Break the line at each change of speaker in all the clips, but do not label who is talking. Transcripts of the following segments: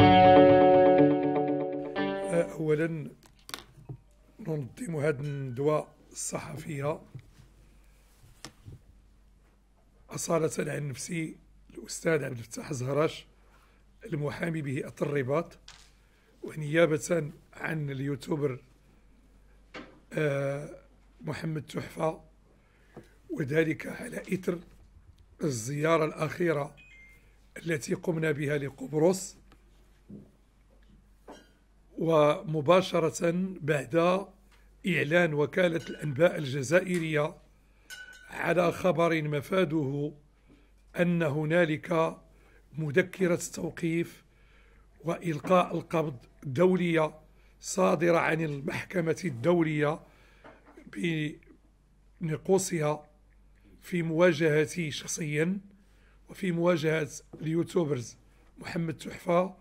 أه، اولا ننظم هذه الندوه الصحفيه اصاله عن نفسي الاستاذ عبد الفتاح زهراش المحامي بهيئه الرباط ونيابه عن اليوتيوبر أه، محمد تحفه وذلك على اثر الزياره الاخيره التي قمنا بها لقبرص ومباشرة بعد إعلان وكالة الأنباء الجزائرية على خبر مفاده أن هنالك مذكرة توقيف وإلقاء القبض دولية صادرة عن المحكمة الدولية بنقوصها في مواجهتي شخصيا وفي مواجهة اليوتيوبرز محمد تحفة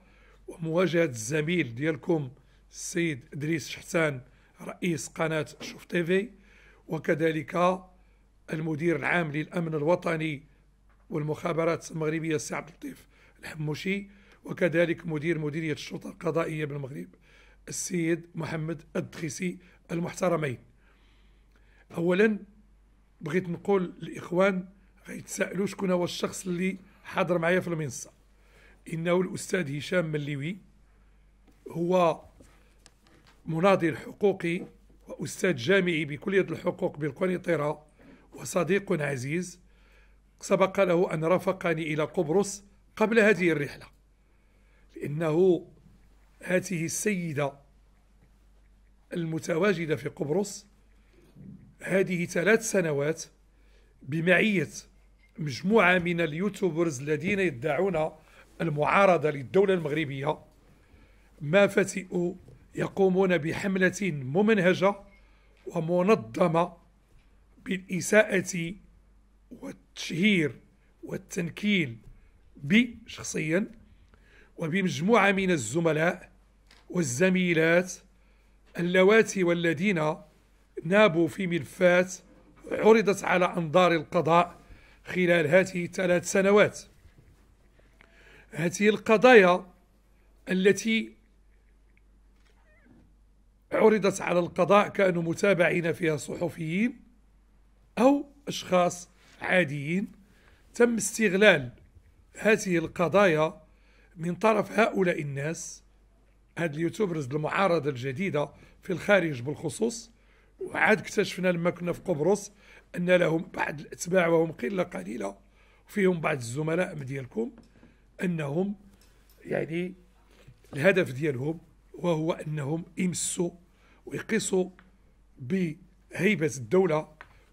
ومواجهة الزميل ديالكم السيد إدريس شحتان رئيس قناة شوف تيفي وكذلك المدير العام للأمن الوطني والمخابرات المغربية السي عبد اللطيف الحموشي وكذلك مدير مديرية الشرطة القضائية بالمغرب السيد محمد الدخيسي المحترمين أولا بغيت نقول للإخوان غيتسائلوا شكون هو الشخص اللي حاضر معايا في المنصه انه الاستاذ هشام مليوي هو مناضل حقوقي واستاذ جامعي بكليه الحقوق بالقنيطره وصديق عزيز سبق له ان رافقني الى قبرص قبل هذه الرحله لانه هذه السيده المتواجده في قبرص هذه ثلاث سنوات بمعيه مجموعة من اليوتيوبرز الذين يدعون المعارضة للدولة المغربية ما فتئوا يقومون بحملة ممنهجة ومنظمة بالإساءة والتشهير والتنكيل بي شخصيا وبمجموعة من الزملاء والزميلات اللواتي والذين نابوا في ملفات عرضت على أنظار القضاء خلال هذه الثلاث سنوات هذه القضايا التي عرضت على القضاء كانوا متابعين فيها صحفيين او اشخاص عاديين تم استغلال هذه القضايا من طرف هؤلاء الناس هاد اليوتيوبرز المعارضه الجديده في الخارج بالخصوص وعاد اكتشفنا لما كنا في قبرص أن لهم بعض الأتباع وهم قلة قليلة وفيهم بعض الزملاء ديالكم أنهم يعني الهدف ديالهم وهو أنهم يمسوا ويقيسوا بهيبة الدولة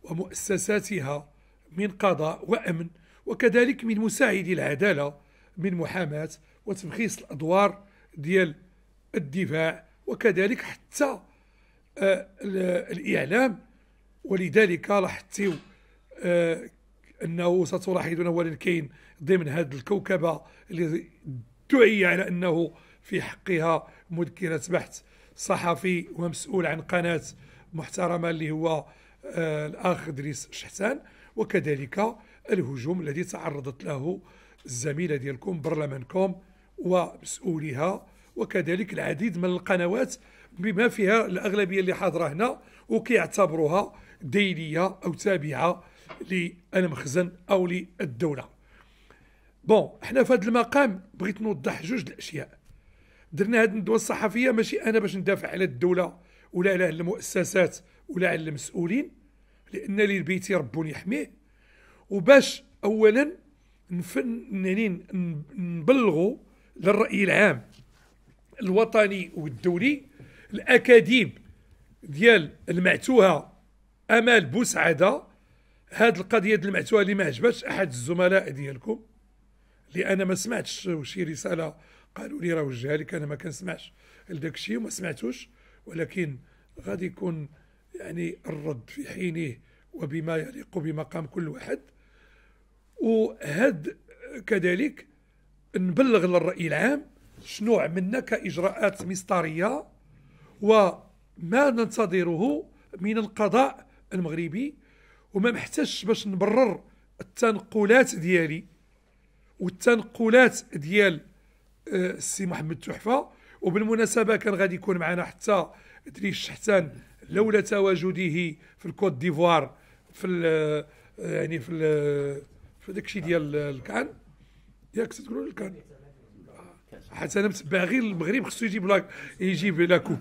ومؤسساتها من قضاء وأمن وكذلك من مساعدي العدالة من محاماة وتمخيص الأدوار ديال الدفاع وكذلك حتى آه، الإعلام ولذلك راح تيو آه، انه ستلاحظون اولا كاين ضمن هذه الكوكبه اللي دعي على انه في حقها مذكره بحث صحفي ومسؤول عن قناه محترمه اللي هو آه، الاخ ادريس شحتان وكذلك الهجوم الذي تعرضت له الزميله ديالكم برلمانكم ومسؤوليها وكذلك العديد من القنوات بما فيها الاغلبيه اللي حاضره هنا وكيعتبروها دينية أو تابعة للمخزن أو للدولة بون حنا في هذا المقام بغيت نوضح جوج الأشياء درنا هذه الندوة الصحفية ماشي أنا باش ندافع على الدولة ولا على المؤسسات ولا على المسؤولين لأن لي بيتي رب يحميه وباش أولا نفن يعني نبلغوا للرأي العام الوطني والدولي الأكاذيب ديال المعتوهة امال بوسعاده هاد القضيه ديال المعتوه اللي ما عجبتش احد الزملاء ديالكم لان ما سمعتش وشي رساله قالوا لي راه وجهها لك انا ما كنسمعش لداك الشيء وما سمعتوش ولكن غادي يكون يعني الرد في حينه وبما يليق بمقام كل واحد وهاد كذلك نبلغ للرأي العام شنو عملنا كإجراءات مسطرية وما ننتظره من القضاء المغربي وما محتاجش باش نبرر التنقلات ديالي والتنقلات ديال آه، السي محمد تحفه وبالمناسبه كان غادي يكون معنا حتى ادريس شحتان لولا تواجده في الكوت ديفوار في آه، يعني في ال آه، في داكشي ديال الكان ياك تقولوا الكان حتى انا متبع غير المغرب خصو يجيب لا يجيب لا كوب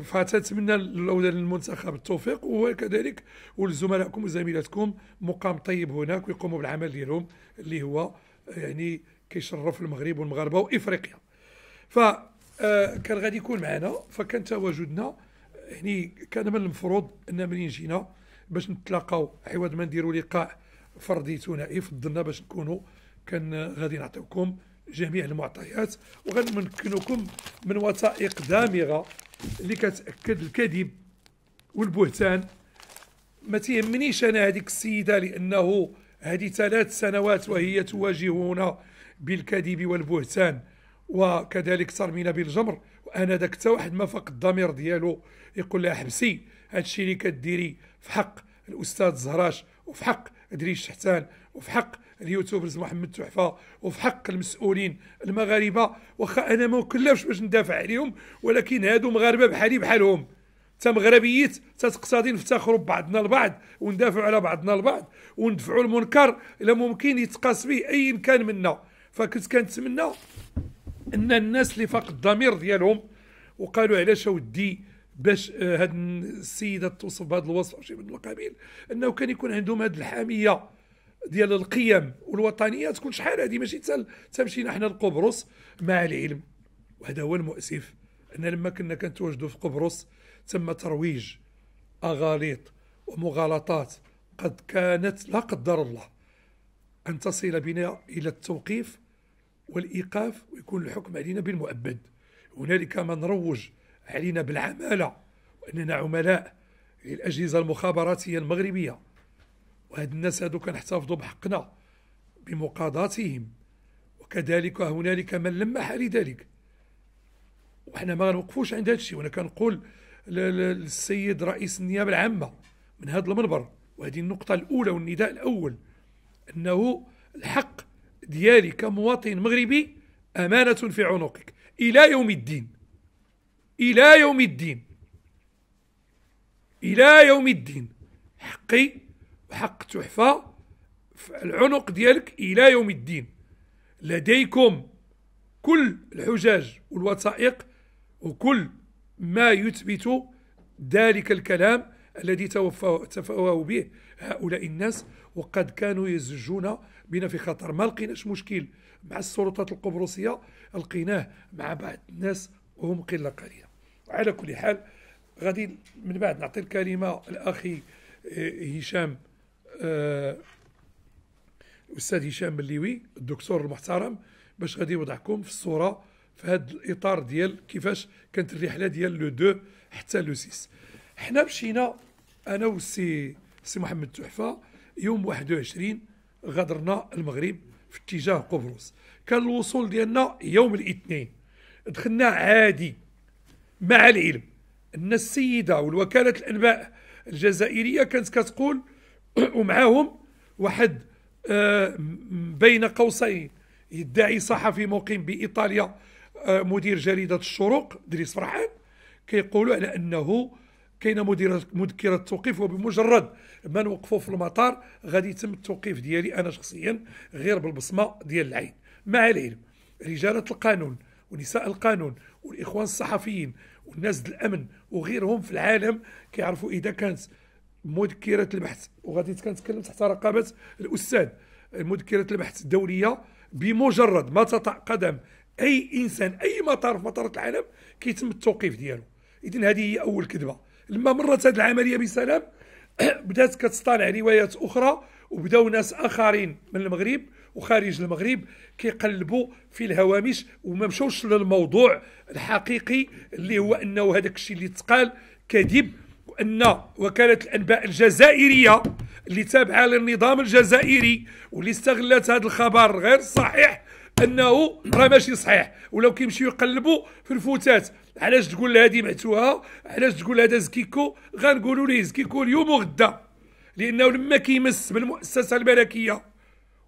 فتتمنى الاولاد المنتخب التوفيق وكذلك ولزملائكم وزميلاتكم مقام طيب هناك ويقوموا بالعمل ديالهم اللي هو يعني كيشرف المغرب والمغاربه وافريقيا ف آه، كان غادي يكون معنا فكان تواجدنا يعني كان من المفروض ان منين جينا باش نتلاقاو عوض ما نديروا لقاء فردي ثنائي فضلنا باش نكونوا كان غادي نعطيكم جميع المعطيات وغنمكنكم من وثائق دامغه اللي كتاكد الكذب والبهتان ما تيهمنيش انا هذيك السيده لانه هذه ثلاث سنوات وهي تواجهنا بالكذب والبهتان وكذلك ترمينا بالجمر وانا داك حتى واحد ما فاق الضمير ديالو يقول لها حبسي هادشي اللي كديري في حق الاستاذ زهراش وفي حق دريش حتان وفي حق اليوتيوبرز محمد تحفه وفي حق المسؤولين المغاربه واخا انا ما كلفش باش ندافع عليهم ولكن هادو مغاربه بحالي بحالهم تا مغربيات تتقتضي نفتخروا ببعضنا البعض وندافعوا على بعضنا البعض وندفعوا المنكر الى ممكن يتقاس به اي كان منا فكنت كنتمنى ان الناس اللي فاق الضمير ديالهم وقالوا علاش اودي باش آه، هاد السيده توصف بهذا الوصف او شيء من القبيل انه كان يكون عندهم هاد الحاميه ديال القيم والوطنيه تكون شحال هذه ماشي تمشينا حنا لقبرص مع العلم وهذا هو المؤسف ان لما كنا كنتواجدوا في قبرص تم ترويج اغاليط ومغالطات قد كانت لا قدر الله ان تصل بنا الى التوقيف والايقاف ويكون الحكم علينا بالمؤبد هنالك من روج علينا بالعماله واننا عملاء للاجهزه المخابراتيه المغربيه وهاد الناس هادو كنحتفظوا بحقنا بمقاضاتهم وكذلك هنالك من لمح لذلك وحنا ما غنوقفوش عند هذا الشيء وانا كنقول للسيد رئيس النيابه العامه من هذا المنبر وهذه النقطه الاولى والنداء الاول انه الحق ديالي كمواطن مغربي امانه في عنقك الى يوم الدين الى يوم الدين الى يوم الدين حقي حق تحفة في العنق ديالك إلى يوم الدين لديكم كل الحجاج والوثائق وكل ما يثبت ذلك الكلام الذي تفاووا به هؤلاء الناس وقد كانوا يزجون بنا في خطر ما لقيناش مشكل مع السلطات القبرصية لقيناه مع بعض الناس وهم قلة قليلة على كل حال غادي من بعد نعطي الكلمة الأخي آه، هشام الاستاذ آه، هشام الليوي الدكتور المحترم باش غادي يوضعكم في الصوره في هذا الاطار ديال كيفاش كانت الرحله ديال لو دو حتى لو سيس حنا مشينا انا والسي سي محمد تحفه يوم 21 غادرنا المغرب في اتجاه قبرص كان الوصول ديالنا يوم الاثنين دخلنا عادي مع العلم ان السيده والوكاله الانباء الجزائريه كانت كتقول ومعاهم واحد آه، بين قوسين يدعي صحفي مقيم بايطاليا آه، مدير جريده الشروق دريس فرحان كيقولوا على انه كاينه مذكره التوقيف وبمجرد ما نوقفوا في المطار غادي يتم التوقيف ديالي انا شخصيا غير بالبصمه ديال العين مع العلم رجاله القانون ونساء القانون والاخوان الصحفيين والناس الامن وغيرهم في العالم كيعرفوا اذا كانت مذكره البحث وغادي كنتكلم تحت رقابه الاستاذ مذكره البحث الدوليه بمجرد ما تطع قدم اي انسان اي مطار في مطارات العالم كيتم التوقيف ديالو اذا هذه هي اول كذبه لما مرت هذه العمليه بسلام بدات كتصطنع روايات اخرى وبداو ناس اخرين من المغرب وخارج المغرب كيقلبوا في الهوامش وما مشاوش للموضوع الحقيقي اللي هو انه هذاك الشيء اللي تقال كذب ان وكاله الانباء الجزائريه اللي تابعه للنظام الجزائري واللي استغلت هذا الخبر غير صحيح انه راه ماشي صحيح ولو كيمشيو يقلبوا في الفوتات علاش تقول هذه بعتوها علاش تقول هذا زكيكو غنقولوا ليه زكيكو اليوم وغدا لانه لما كيمس بالمؤسسه الملكيه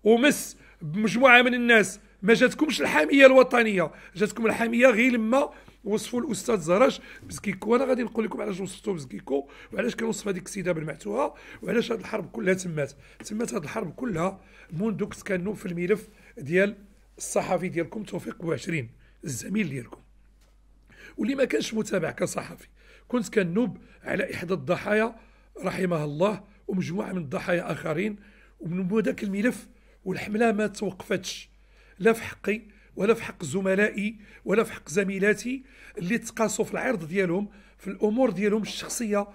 ومس بمجموعه من الناس ما جاتكمش الحاميه الوطنيه جاتكم الحاميه غير لما وصفوا الاستاذ زرش بزكيكو انا غادي نقول لكم علاش وصفتو بزكيكو وعلاش كنوصف هذيك السيده بالمعتوها وعلاش هذه الحرب كلها تمات تمات هذه الحرب كلها منذ كانوا في الملف ديال الصحفي ديالكم توفيق بوعشرين الزميل ديالكم واللي ما كانش متابع كصحفي كنت كنوب على احدى الضحايا رحمها الله ومجموعه من الضحايا اخرين ومن هذاك الملف والحمله ما توقفتش لا في حقي ولا في حق زملائي ولا في حق زميلاتي اللي تقاسوا في العرض ديالهم في الامور ديالهم الشخصيه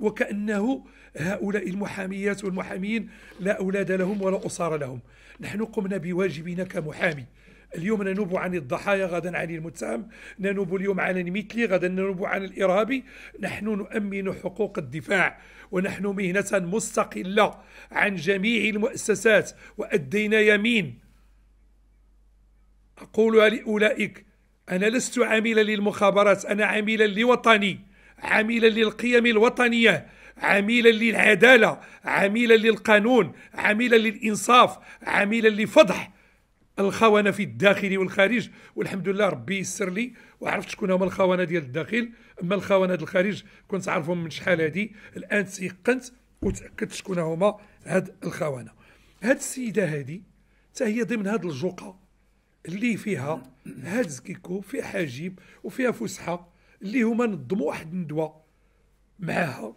وكانه هؤلاء المحاميات والمحامين لا اولاد لهم ولا اسر لهم نحن قمنا بواجبنا كمحامي اليوم ننوب عن الضحايا غدا عن المتهم ننوب اليوم عن المثلي غدا ننوب عن الإرهابي نحن نؤمن حقوق الدفاع ونحن مهنة مستقلة عن جميع المؤسسات وأدينا يمين أقولها لأولئك أنا لست عميلا للمخابرات أنا عميلا لوطني عميلا للقيم الوطنية عميلا للعدالة عميلا للقانون عميلا للإنصاف عميلا لفضح الخونة في الداخل والخارج والحمد لله ربي يسر لي وعرفت شكون هما الخونة ديال الداخل أما الخونة ديال الخارج كنت عارفهم من شحال هادي الآن تيقنت وتأكدت شكون هما هاد الخونة هاد السيدة هادي حتى هي ضمن هاد الجوقة اللي فيها هاز كيكو فيها حاجيب وفيها فسحه اللي هما نظموا واحد الندوه معاها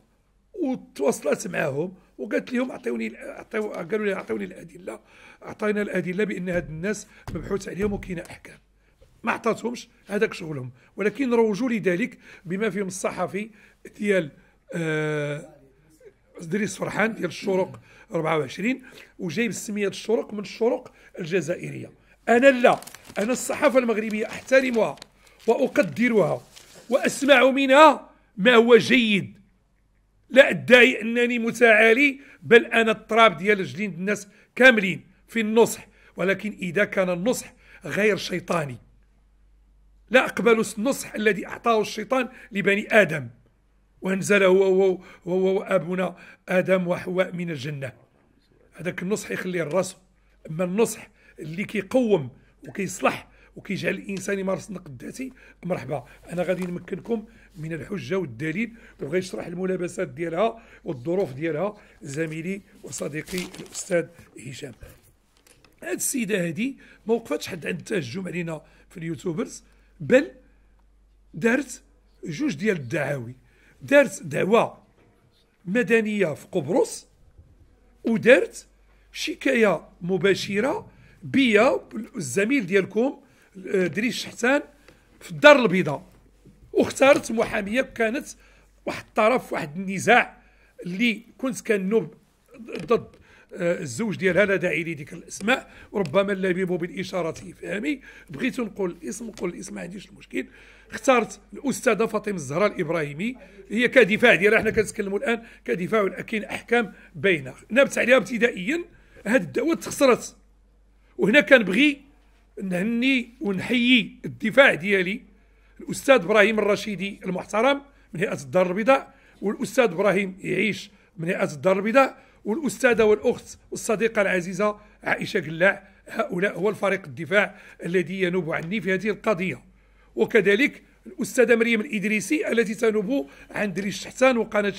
وتواصلت معاهم وقالت لهم عطيوني عطيو قالوا لي عطيوني الادله اعطينا الادله بان هاد الناس مبحوث عليهم وكاينه احكام ما عطاتهمش هذاك شغلهم ولكن روجوا لذلك بما فيهم الصحفي ديال آه دريس فرحان ديال الشروق 24 وجايب السميه الشروق من الشروق الجزائريه أنا لا أنا الصحافة المغربية أحترمها وأقدرها وأسمع منها ما هو جيد لا أدعي أنني متعالي بل أنا التراب ديال جلين الناس كاملين في النصح ولكن إذا كان النصح غير شيطاني لا أقبل النصح الذي أعطاه الشيطان لبني آدم وأنزله هو هو ابونا آدم وحواء من الجنة هذاك النصح يخليه الرسول أما النصح اللي كيقوم وكيصلح وكيجعل الانسان يمارس النقد الذاتي مرحبا انا غادي نمكنكم من الحجه والدليل وغيشرح الملابسات ديالها والظروف ديالها زميلي وصديقي الاستاذ هشام هاد السيده هادي ما وقفتش حد عند التهجم علينا في اليوتيوبرز بل دارت جوج ديال الدعاوي دارت دعوه مدنيه في قبرص ودارت شكايه مباشره بيا الزميل ديالكم آه، دريش شحتان في الدار البيضاء واختارت محاميه كانت واحد الطرف واحد النزاع اللي كنت كنوب ضد آه، الزوج ديالها لا داعي لذكر الاسماء وربما اللبيب بالاشاره فهمي بغيت نقول الاسم نقول الاسم ما عنديش المشكل اختارت الاستاذه فاطمه الزهراء الابراهيمي هي كدفاع ديالها حنا كنتكلموا الان كدفاع ولكن احكام بينها نابت عليها ابتدائيا هذه الدعوه تخسرت وهنا كنبغي نهني ونحيي الدفاع ديالي الاستاذ ابراهيم الرشيدي المحترم من هيئه الدار البيضاء والاستاذ ابراهيم يعيش من هيئه الدار البيضاء والاستاذه والاخت والصديقه العزيزه عائشه قلاع هؤلاء هو الفريق الدفاع الذي ينوب عني في هذه القضيه وكذلك الاستاذه مريم الادريسي التي تنوب عن دريش شحسان وقناه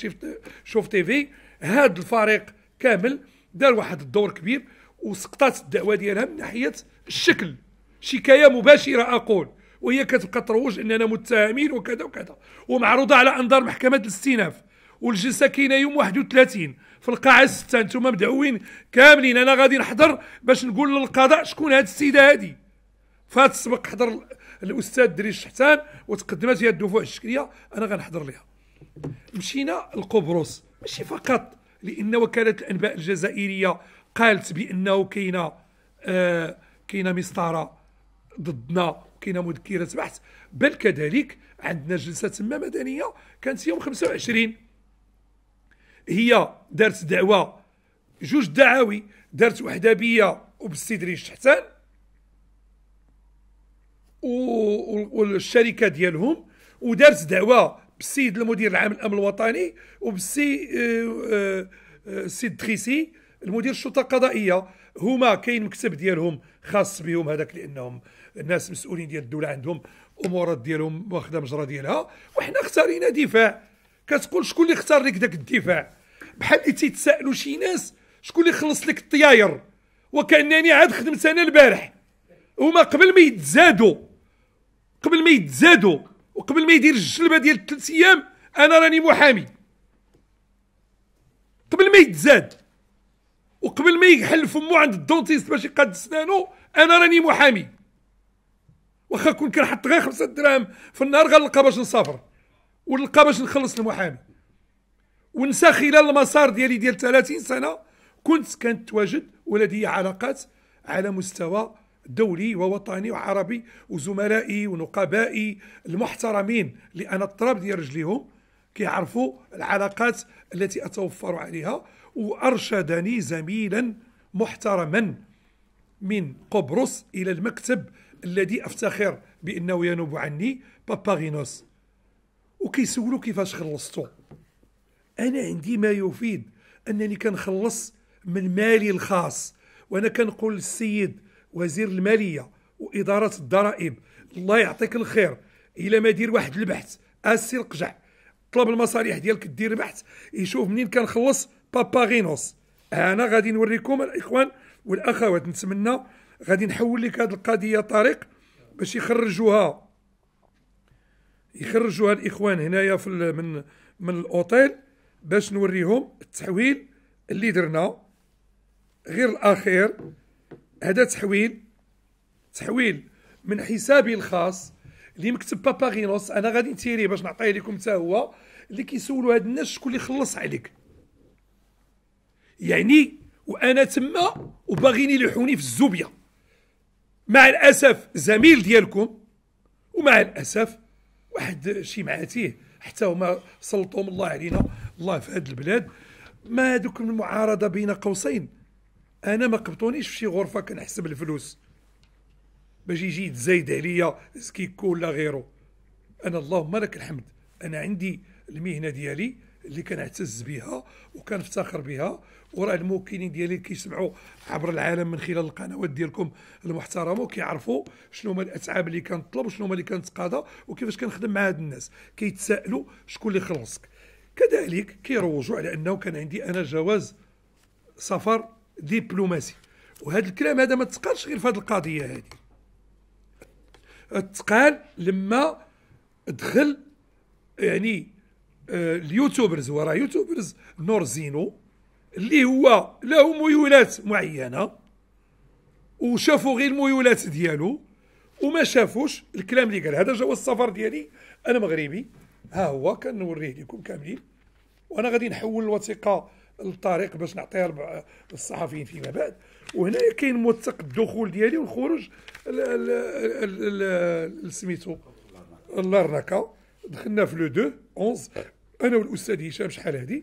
شوف تي في هذا الفريق كامل دار واحد الدور كبير وسقطات الدعوه ديالها من ناحيه الشكل شكايه مباشره اقول وهي كتبقى تروج اننا متهمين وكذا وكذا ومعروضه على انظار محكمه الاستئناف والجلسه كاينه يوم 31 في القاعه 6 انتم مدعوين كاملين انا غادي نحضر باش نقول للقضاء شكون هاد السيده هادي فات السبق حضر الاستاذ دريش الشحتان وتقدمت هي الدفوع الشكليه انا غنحضر لها مشينا لقبرص ماشي فقط لان وكاله الانباء الجزائريه قالت بانه كاينه آه كاينه مسطره ضدنا كاينه مذكره بحث بل كذلك عندنا جلسه تما مدنيه كانت يوم 25 هي دارت دعوه جوج دعاوي دارت وحده بيا وبالسيدري الشحتان والشركه ديالهم ودارت دعوه بالسيد المدير العام الامن الوطني وبالسي آه، آه، آه، السيد تريسي المدير الشرطه القضائيه هما كاين مكتب ديالهم خاص بهم هذاك لانهم الناس مسؤولين ديال الدوله عندهم امورات ديالهم واخده مجرى ديالها وحنا اختارينا دفاع كتقول شكون اللي اختار لك داك الدفاع بحال اللي تيتسائلوا شي ناس شكون اللي خلص لك الطياير وكانني عاد خدمت انا البارح هما قبل ما يتزادوا قبل ما يتزادوا وقبل ما يدير الجلبه ديال ثلاث ايام انا راني محامي قبل ما يتزاد وقبل ما يحل فمو عند الدونتيست باش يقاد سنانو انا راني محامي واخا كون كنحط غير خمسة دراهم في النهار غنلقى باش نسافر ونلقى باش نخلص المحامي ونسى خلال المسار ديالي ديال 30 سنه كنت تواجد ولدي علاقات على مستوى دولي ووطني وعربي وزملائي ونقبائي المحترمين اللي انا التراب ديال رجليهم كيعرفوا العلاقات التي أتوفر عليها وأرشدني زميلا محترما من قبرص إلى المكتب الذي أفتخر بأنه ينوب عني باباغينوس وكيسولوا كيفاش خلصتو أنا عندي ما يفيد أنني كنخلص من مالي الخاص وأنا كنقول للسيد وزير المالية وإدارة الضرائب الله يعطيك الخير إلى ما دير واحد البحث السي القجع طلب المصاريح ديالك دير بحث يشوف منين كنخلص باباغينوس انا غادي نوريكم الاخوان والاخوات نتمنى غادي نحول لك هذه القضيه طارق باش يخرجوها يخرجوها الاخوان هنايا في من من الاوتيل باش نوريهم التحويل اللي درنا غير الاخير هذا تحويل تحويل من حسابي الخاص اللي مكتب باباغينوس انا غادي نتيريه باش نعطيه لكم حتى هو اللي كيسولوا هاد الناس شكون اللي خلص عليك يعني وانا تما وباغيين يلوحوني في الزوبيه مع الاسف زميل ديالكم ومع الاسف واحد شي معاتيه حتى هما سلطهم الله علينا الله في هاد البلاد ما هذوك المعارضه بين قوسين انا ما قبطونيش في شي غرفه كنحسب الفلوس باش يجي يتزايد عليا سكيكو ولا غيره انا اللهم لك الحمد انا عندي المهنه ديالي اللي كنعتز بها وكنفتخر بها وراه الموكلين ديالي كيسمعوا عبر العالم من خلال القنوات ديالكم المحترمه وكيعرفوا شنو هما الاتعاب اللي كنطلب وشنو هما اللي كنتقاضى وكيفاش كنخدم مع هاد الناس كيتسائلوا شكون اللي خلصك كذلك كيروجوا على انه كان عندي انا جواز سفر دبلوماسي وهذا الكلام هذا ما تقالش غير في هذه القضيه هذه التقال لما دخل يعني آه، اليوتيوبرز وراه يوتيوبرز نور زينو اللي هو له ميولات معينه وشافوا غير الميولات ديالو وما شافوش الكلام اللي قال هذا جواز السفر ديالي انا مغربي ها هو كنوريه لكم كاملين وانا غادي نحول الوثيقه للطريق باش نعطيها للصحفيين فيما بعد وهنايا كاين موثق الدخول ديالي والخروج سميتو لارناكا دخلنا في لو دو 11 انا والاستاذ هشام شحال هذه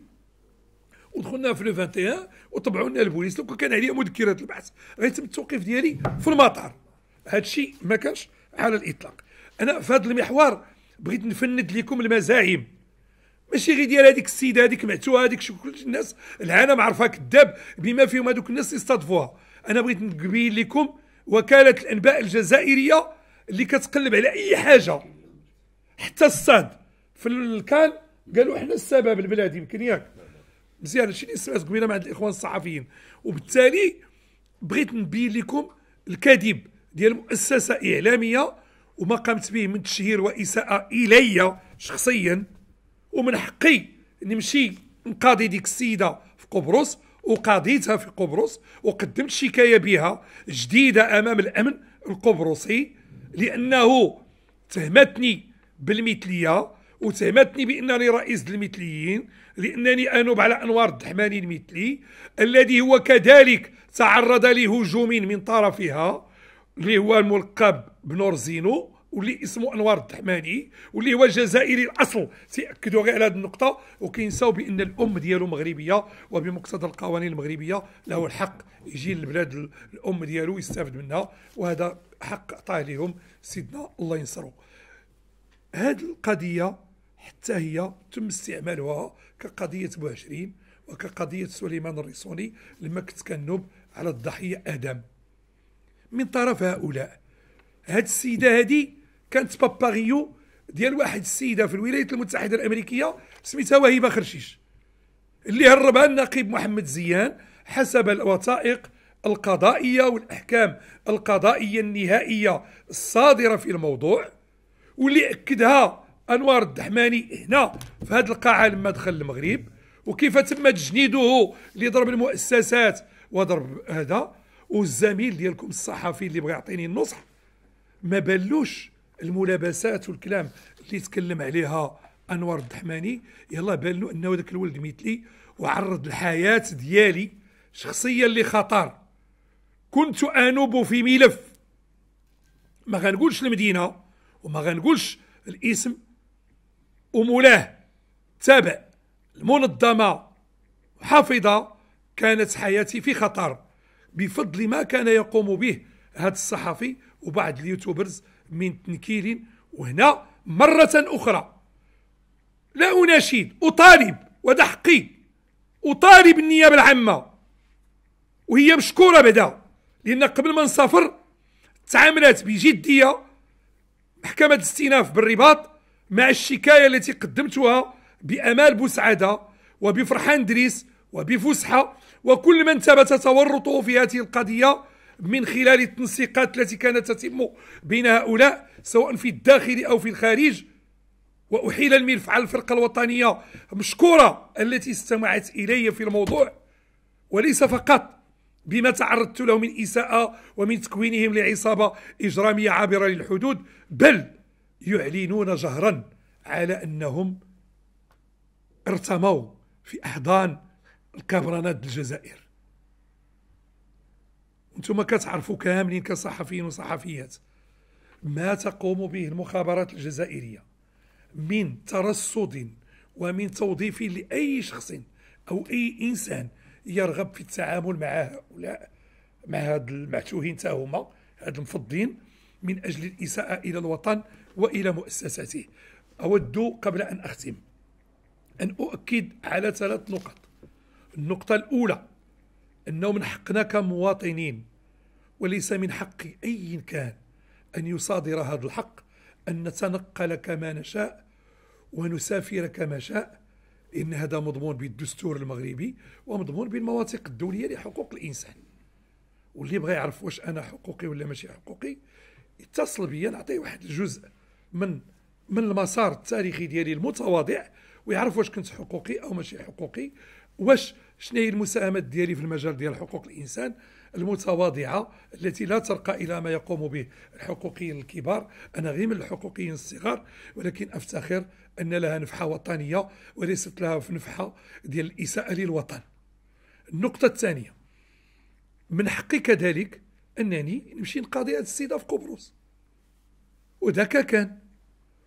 ودخلنا في لو 21 وطبعوا لنا البوليس لو كان عليا مذكرات البحث غير تم التوقيف ديالي في المطار هذا الشيء ما كانش على الاطلاق انا في هذا المحور بغيت نفند لكم المزاعم ماشي غير ديال هذيك السيده هذيك معتوها هذيك كل الناس العالم عرفها كذاب بما فيهم هذوك الناس اللي استضفوها انا بغيت نقبل لكم وكالة الأنباء الجزائرية اللي كتقلب على أي حاجة حتى الصاد في الكان قالوا احنا السبب البلاد يمكن ياك مزيان شي اللي سمعت قبيله مع الاخوان الصحفيين وبالتالي بغيت نبين لكم الكذب ديال مؤسسه اعلاميه وما قامت به من تشهير واساءه الي شخصيا ومن حقي نمشي نقاضي ديك السيده في قبرص وقضيتها في قبرص وقدمت شكايه بها جديده امام الامن القبرصي لانه تهمتني بالمثليه وتهمتني بانني رئيس المثليين لانني انوب على انوار الدحماني المثلي الذي هو كذلك تعرض لهجوم من طرفها اللي هو الملقب بنور زينو واللي اسمه انوار الدحماني واللي هو جزائري الاصل تاكدوا غير على هذه النقطه وكينساو بان الام ديالو مغربيه وبمقتضى القوانين المغربيه له الحق يجي للبلاد الام ديالو يستافد منها وهذا حق عطاه لهم سيدنا الله ينصرو هذه القضيه حتى هي تم استعمالها كقضيه بو عشرين وكقضيه سليمان الريسوني لما كنت على الضحيه ادم من طرف هؤلاء هاد السيده هذه كانت باباريو ديال واحد السيده في الولايات المتحده الامريكيه سميتها وهبه خرشيش اللي هربها النقيب محمد زيان حسب الوثائق القضائيه والاحكام القضائيه النهائيه الصادره في الموضوع واللي اكدها انوار الدحماني هنا في هذه القاعه لما دخل المغرب وكيف تم تجنيده لضرب المؤسسات وضرب هذا والزميل ديالكم الصحفي اللي بغى يعطيني النصح ما بلوش الملابسات والكلام اللي تكلم عليها انور الدحماني يلا بان له انه ذاك الولد مثلي وعرض الحياه ديالي شخصيا لخطر كنت انوب في ملف ما غنقولش المدينه وما غنقولش الاسم ومولاه تابع المنظمه حافظه كانت حياتي في خطر بفضل ما كان يقوم به هذا الصحفي وبعض اليوتيوبرز من تنكيل وهنا مرة أخرى لا أناشد أطالب ودحقي حقي أطالب النيابة العامة وهي مشكورة بعدا لأن قبل ما نسافر تعاملت بجدية محكمة الاستئناف بالرباط مع الشكاية التي قدمتها بأمال بوسعادة وبفرحان دريس وبفسحة وكل من ثبت تورطه في هذه القضية من خلال التنسيقات التي كانت تتم بين هؤلاء سواء في الداخل أو في الخارج وأحيل الملف على الفرقة الوطنية مشكورة التي استمعت إلي في الموضوع وليس فقط بما تعرضت له من إساءة ومن تكوينهم لعصابة إجرامية عابرة للحدود بل يعلنون جهرا على أنهم ارتموا في أحضان الكبرانات الجزائر انتم كتعرفوا كاملين كصحفيين وصحفيات ما تقوم به المخابرات الجزائريه من ترصد ومن توظيف لاي شخص او اي انسان يرغب في التعامل مع هؤلاء مع هاد المعتوهين تاهما هاد المفضين من اجل الاساءه الى الوطن والى مؤسساته اود قبل ان اختم ان اؤكد على ثلاث نقط النقطه الاولى أنه من حقنا كمواطنين وليس من حق أي كان أن يصادر هذا الحق أن نتنقل كما نشاء ونسافر كما شاء إن هذا مضمون بالدستور المغربي ومضمون بالمواثيق الدولية لحقوق الإنسان واللي بغى يعرف واش أنا حقوقي ولا ماشي حقوقي يتصل بيا نعطيه واحد الجزء من من المسار التاريخي ديالي المتواضع ويعرف واش كنت حقوقي او ماشي حقوقي واش شنو هي المساهمات ديالي في المجال ديال حقوق الانسان المتواضعه التي لا ترقى الى ما يقوم به الحقوقيين الكبار انا غير من الحقوقيين الصغار ولكن افتخر ان لها نفحه وطنيه وليست لها في نفحه ديال الاساءه للوطن النقطه الثانيه من حقي كذلك انني نمشي نقاضي هذه السيده في قبرص وذاك كان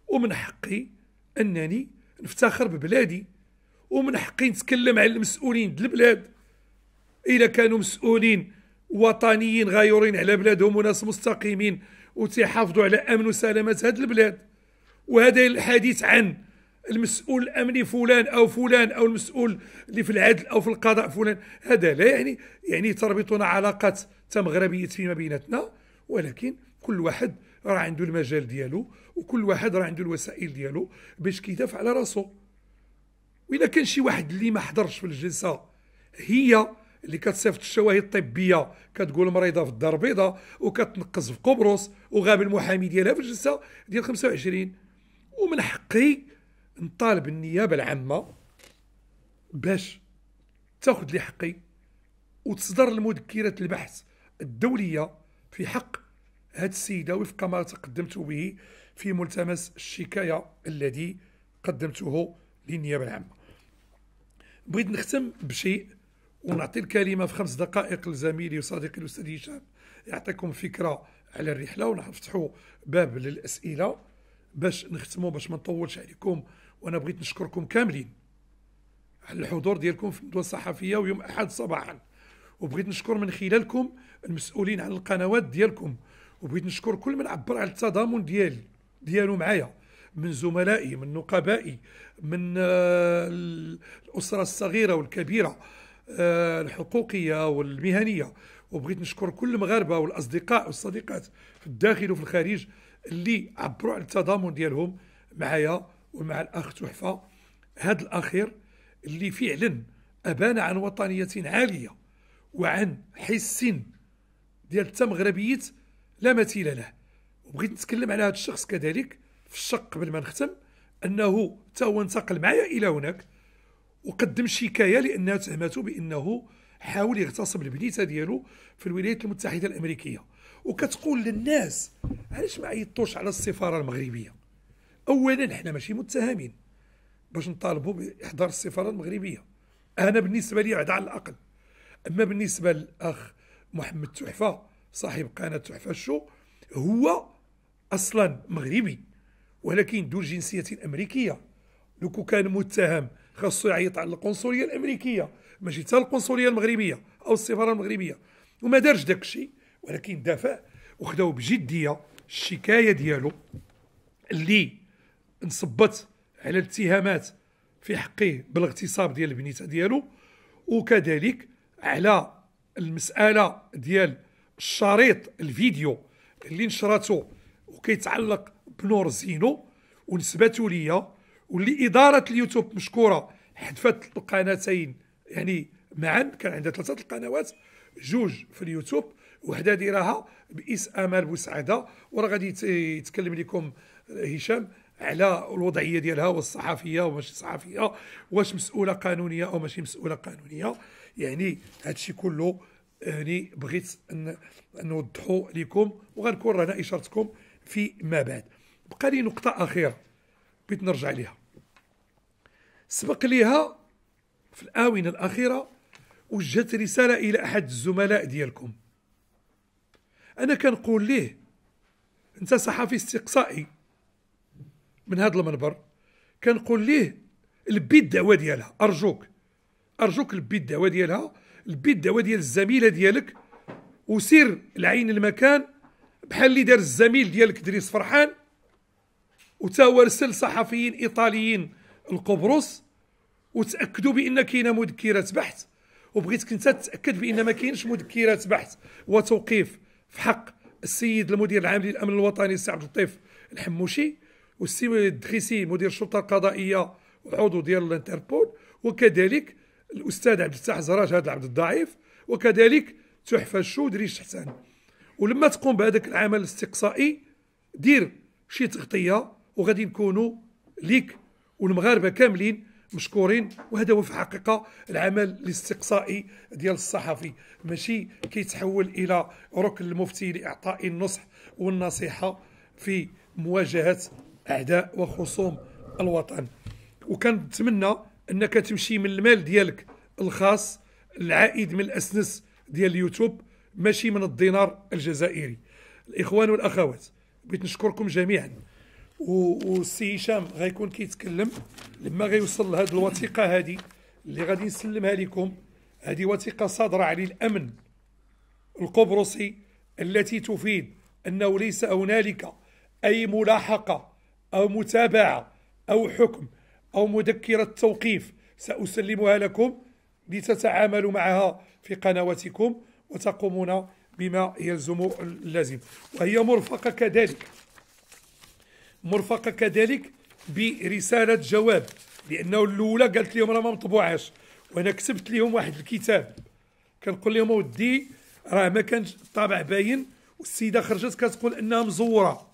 ومن حقي انني نفتخر ببلادي ومن حقي نتكلم على المسؤولين ديال البلاد الا كانوا مسؤولين وطنيين غايورين على بلادهم وناس مستقيمين وتيحافظوا على امن وسلامه هذه البلاد وهذا الحديث عن المسؤول الامني فلان او فلان او المسؤول اللي في العدل او في القضاء فلان هذا لا يعني يعني تربطنا علاقات تمغربيه فيما بيناتنا ولكن كل واحد راه عنده المجال ديالو وكل واحد راه عنده الوسائل ديالو باش كيدافع على راسو واذا كان شي واحد اللي ما حضرش في الجلسه هي اللي كتصيفط الشواهد الطبيه كتقول مريضه في الدار البيضاء وكتنقص في قبرص وغاب المحامي ديالها في الجلسه ديال 25 ومن حقي نطالب النيابه العامه باش تاخذ لي حقي وتصدر المذكرات البحث الدوليه في حق هاد السيده وفق ما تقدمت به في ملتمس الشكايه الذي قدمته للنيابه العامه بغيت نختم بشيء ونعطي الكلمه في خمس دقائق لزميلي وصديقي الاستاذ هشام يعطيكم فكره على الرحله ونفتحوا باب للاسئله باش نختموا باش ما نطولش عليكم وانا بغيت نشكركم كاملين على الحضور ديالكم في الندوه الصحفيه ويوم احد صباحا وبغيت نشكر من خلالكم المسؤولين عن القنوات ديالكم وبغيت نشكر كل من عبر على التضامن ديالي ديالو معايا من زملائي من نقبائي من آه، الأسرة الصغيرة والكبيرة آه، الحقوقية والمهنية وبغيت نشكر كل المغاربة والأصدقاء والصديقات في الداخل وفي الخارج اللي عبروا على التضامن ديالهم معايا ومع الأخ تحفة هذا الأخير اللي فعلا أبان عن وطنية عالية وعن حس ديال التمغربيت لا مثيل له وبغيت نتكلم على هذا الشخص كذلك في الشق قبل ما نختم انه حتى هو انتقل معايا الى هناك وقدم شكايه لانها تهمته بانه حاول يغتصب البنيته ديالو في الولايات المتحده الامريكيه وكتقول للناس علاش ما عيطوش على السفاره المغربيه اولا حنا ماشي متهمين باش نطالبوا باحضار السفاره المغربيه انا بالنسبه لي على الاقل اما بالنسبه للاخ محمد تحفه صاحب قناه تحفه الشو هو اصلا مغربي ولكن ذو الجنسيه الامريكيه لو كان متهم خاصو يعيط على القنصليه الامريكيه ماشي حتى القنصليه المغربيه او السفاره المغربيه وما دارش داك الشيء ولكن دافع وخداو بجديه الشكايه ديالو اللي انصبت على الاتهامات في حقه بالاغتصاب ديال البنيته ديالو وكذلك على المساله ديال الشريط الفيديو اللي نشرته وكيتعلق زينو ونسبته ليا واللي اداره اليوتيوب مشكوره حذفت القناتين يعني معا كان عندها ثلاثه القنوات جوج في اليوتيوب وحده ديراها باس امال بوسعاده وراه غادي يتكلم لكم هشام على الوضعيه ديالها والصحفيه وماشي صحفيه واش مسؤوله قانونيه او ماشي مسؤوله قانونيه يعني هادشي كله يعني بغيت نوضحو لكم وغنكون رانا اشارتكم في ما بعد بقى لي نقطه اخيره بغيت نرجع ليها سبق ليها في الاونه الاخيره وجهت رساله الى احد الزملاء ديالكم انا كنقول ليه انت صحفي استقصائي من هذا المنبر كنقول ليه لبي الدعوه ديالها ارجوك ارجوك لبي الدعوه ديالها لبي الدعوه ديال الزميله ديالك وسير لعين المكان بحال اللي دار الزميل ديالك دريس فرحان وتوارسل صحفيين ايطاليين لقبرص وتاكدوا بان كاينه مذكرات بحث وبغيتك انت تتاكد بان ما كاينش مذكرات بحث وتوقيف في حق السيد المدير العام للامن الوطني السي عبد اللطيف الحموشي والسي الدخيسي مدير الشرطه القضائيه وعضو ديال الانتربول وكذلك الاستاذ عبد الفتاح زراج هذا العبد الضعيف وكذلك تحفه الشود ريش حسان ولما تقوم بهذاك العمل الاستقصائي دير شي تغطيه وغادي نكونوا ليك والمغاربه كاملين مشكورين وهذا هو في الحقيقه العمل الاستقصائي ديال الصحفي ماشي كيتحول الى ركن المفتي لاعطاء النصح والنصيحه في مواجهه اعداء وخصوم الوطن وكنتمنى انك تمشي من المال ديالك الخاص العائد من الاسنس ديال اليوتيوب ماشي من الدينار الجزائري الاخوان والاخوات بغيت نشكركم جميعا والسي هشام غيكون كيتكلم لما غيوصل لهاد الوثيقه هادي اللي غادي نسلمها لكم هادي وثيقه صادره عن الامن القبرصي التي تفيد انه ليس هنالك اي ملاحقه او متابعه او حكم او مذكره توقيف ساسلمها لكم لتتعاملوا معها في قنواتكم وتقومون بما يلزم اللازم وهي مرفقه كذلك مرفقه كذلك برساله جواب لانه الاولى قالت لهم راه ما مطبوعاش وانا كتبت لهم واحد الكتاب كنقول لهم اودي راه ما كانش الطابع باين والسيده خرجت كتقول انها مزوره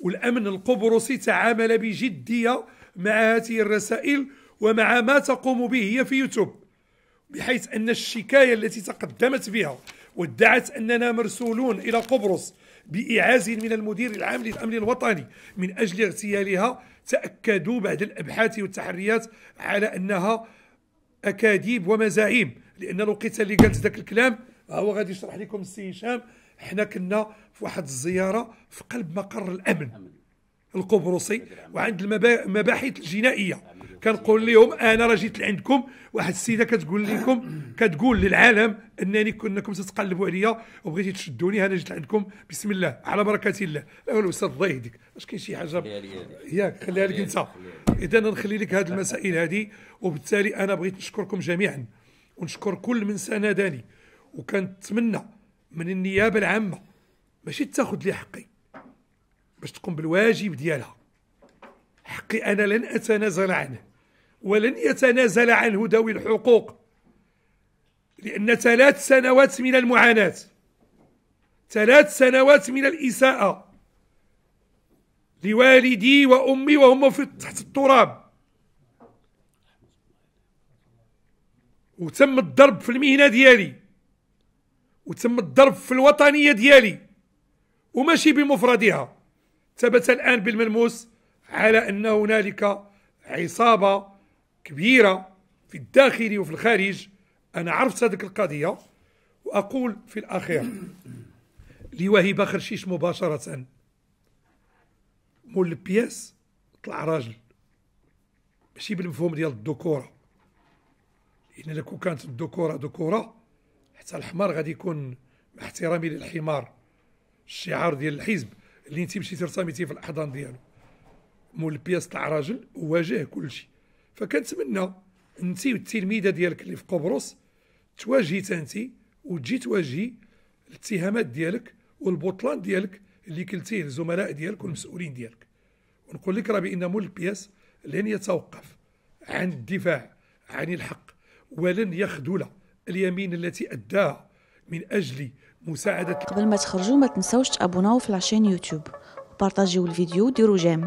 والامن القبرصي تعامل بجديه مع هذه الرسائل ومع ما تقوم به هي في يوتيوب بحيث ان الشكايه التي تقدمت بها وادعت اننا مرسولون الى قبرص بإعاز من المدير العام للأمن الوطني من أجل اغتيالها تأكدوا بعد الأبحاث والتحريات على أنها أكاذيب ومزاعيم لأن الوقيته اللي قالت ذاك الكلام هو غادي يشرح لكم السي هشام حنا كنا في واحد الزيارة في قلب مقر الأمن القبرصي وعند المباحث الجنائية كنقول لهم انا راه جيت لعندكم واحد السيده كتقول لكم كتقول للعالم انني كنكم تتقلبوا عليا وبغيتي تشدوني انا جيت لعندكم بسم الله على بركه الله لا والو استاذ الله يهديك اش كاين شي حاجه ياك خليها لك انت اذا نخلي لك هذه المسائل هذه وبالتالي انا بغيت نشكركم جميعا ونشكر كل من سانداني وكنتمنى من النيابه العامه ماشي تاخذ لي حقي باش تقوم بالواجب ديالها حقي أنا لن أتنازل عنه ولن يتنازل عنه ذوي الحقوق لأن ثلاث سنوات من المعاناة ثلاث سنوات من الإساءة لوالدي وأمي وهم في تحت التراب وتم الضرب في المهنة ديالي وتم الضرب في الوطنية ديالي وماشي بمفردها ثبت الآن بالملموس على أن هنالك عصابة كبيرة في الداخل وفي الخارج أنا عرفت هذيك القضية وأقول في الأخير لوهيبة خرشيش مباشرة مول البياس طلع راجل ماشي بالمفهوم ديال الذكورة لأن لو كانت الذكورة ذكورة حتى الحمار غادي يكون مع احترامي للحمار الشعار ديال الحزب اللي انت مشيتي ترتميتي في الأحضان ديالو مول البياس تاع راجل وواجه كل شيء فكنتمنى انت والتلميذه ديالك اللي في قبرص تواجهي انت وتجي تواجهي الاتهامات ديالك والبطلان ديالك اللي كلتيه للزملاء ديالك والمسؤولين ديالك ونقول لك راه بان مول البياس لن يتوقف عن الدفاع عن الحق ولن يخذل اليمين التي اداها من اجل مساعده قبل ما تخرجوا ما تنساوش تابوناو في لاشين يوتيوب وبارطاجيو الفيديو وديروا جيم